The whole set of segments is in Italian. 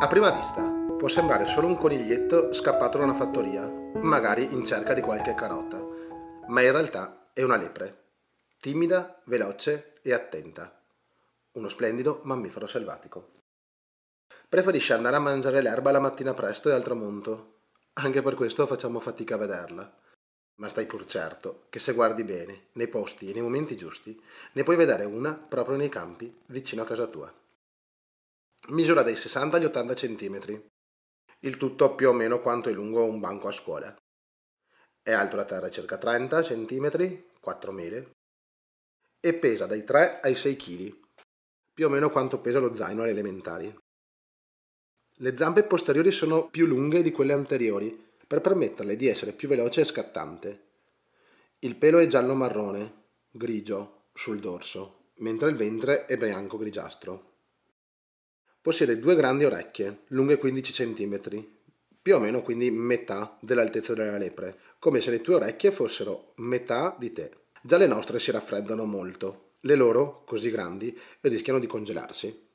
A prima vista può sembrare solo un coniglietto scappato da una fattoria, magari in cerca di qualche carota, ma in realtà è una lepre, timida, veloce e attenta, uno splendido mammifero selvatico. Preferisce andare a mangiare l'erba la mattina presto e al tramonto, anche per questo facciamo fatica a vederla. Ma stai pur certo che se guardi bene, nei posti e nei momenti giusti, ne puoi vedere una proprio nei campi vicino a casa tua misura dai 60 agli 80 cm, il tutto più o meno quanto è lungo un banco a scuola. È alto da terra circa 30 cm, 4000, e pesa dai 3 ai 6 kg, più o meno quanto pesa lo zaino alle elementari. Le zampe posteriori sono più lunghe di quelle anteriori per permetterle di essere più veloce e scattante. Il pelo è giallo-marrone, grigio sul dorso, mentre il ventre è bianco-grigiastro. Possiede due grandi orecchie, lunghe 15 cm, più o meno quindi metà dell'altezza della lepre, come se le tue orecchie fossero metà di te. Già le nostre si raffreddano molto, le loro, così grandi, rischiano di congelarsi.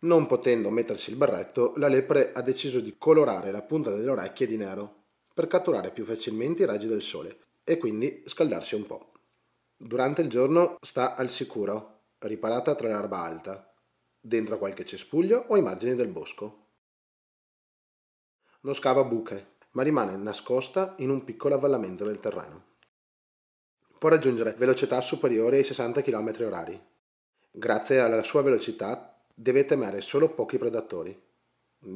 Non potendo mettersi il berretto, la lepre ha deciso di colorare la punta delle orecchie di nero per catturare più facilmente i raggi del sole e quindi scaldarsi un po'. Durante il giorno sta al sicuro, riparata tra l'erba alta, dentro qualche cespuglio o ai margini del bosco. Non scava buche, ma rimane nascosta in un piccolo avvallamento del terreno. Può raggiungere velocità superiori ai 60 km/h. Grazie alla sua velocità deve temere solo pochi predatori.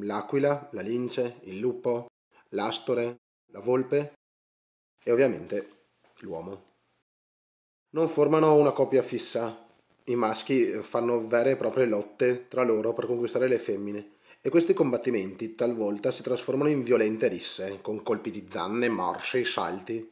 L'aquila, la lince, il lupo, l'astore, la volpe e ovviamente l'uomo. Non formano una coppia fissa, i maschi eh, fanno vere e proprie lotte tra loro per conquistare le femmine e questi combattimenti talvolta si trasformano in violente risse, con colpi di zanne, morsi, salti.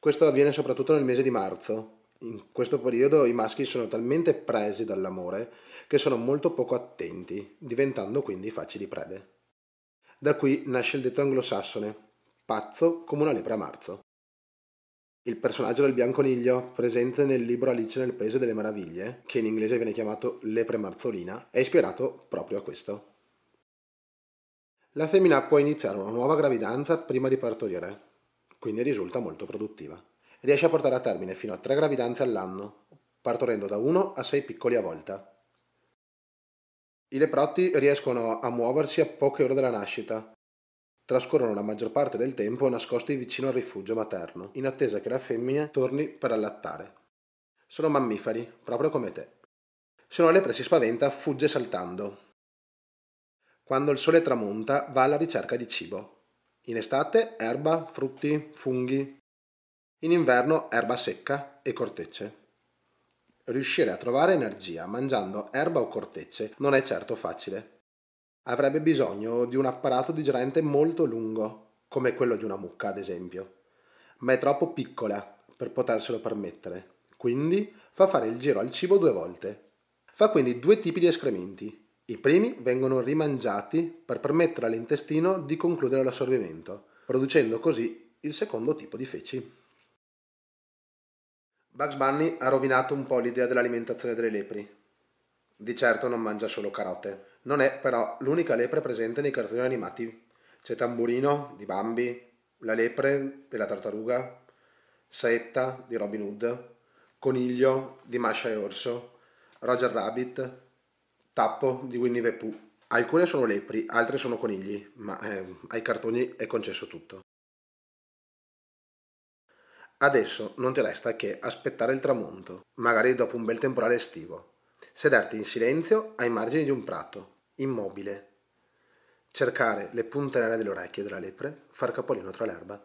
Questo avviene soprattutto nel mese di marzo. In questo periodo i maschi sono talmente presi dall'amore che sono molto poco attenti, diventando quindi facili prede. Da qui nasce il detto anglosassone, pazzo come una lepre a marzo il personaggio del bianconiglio presente nel libro Alice nel Paese delle Meraviglie, che in inglese viene chiamato Lepre Marzolina, è ispirato proprio a questo. La femmina può iniziare una nuova gravidanza prima di partorire, quindi risulta molto produttiva. Riesce a portare a termine fino a tre gravidanze all'anno, partorendo da uno a sei piccoli a volta. I leprotti riescono a muoversi a poche ore dalla nascita, trascorrono la maggior parte del tempo nascosti vicino al rifugio materno, in attesa che la femmina torni per allattare. Sono mammiferi, proprio come te. Se una lepre si spaventa, fugge saltando. Quando il sole tramonta, va alla ricerca di cibo. In estate, erba, frutti, funghi. In inverno, erba secca e cortecce. Riuscire a trovare energia mangiando erba o cortecce non è certo facile avrebbe bisogno di un apparato digerente molto lungo, come quello di una mucca ad esempio, ma è troppo piccola per poterselo permettere, quindi fa fare il giro al cibo due volte. Fa quindi due tipi di escrementi. I primi vengono rimangiati per permettere all'intestino di concludere l'assorbimento, producendo così il secondo tipo di feci. Bugs Bunny ha rovinato un po' l'idea dell'alimentazione delle lepri, di certo non mangia solo carote. Non è però l'unica lepre presente nei cartoni animati. C'è Tamburino di Bambi, la lepre della tartaruga, Saetta di Robin Hood, Coniglio di Masha e Orso, Roger Rabbit, Tappo di Winnie the Pooh. Alcune sono lepri, altre sono conigli, ma eh, ai cartoni è concesso tutto. Adesso non ti resta che aspettare il tramonto, magari dopo un bel temporale estivo. Sederti in silenzio ai margini di un prato, immobile. Cercare le punte nere delle orecchie della lepre, far capolino tra l'erba.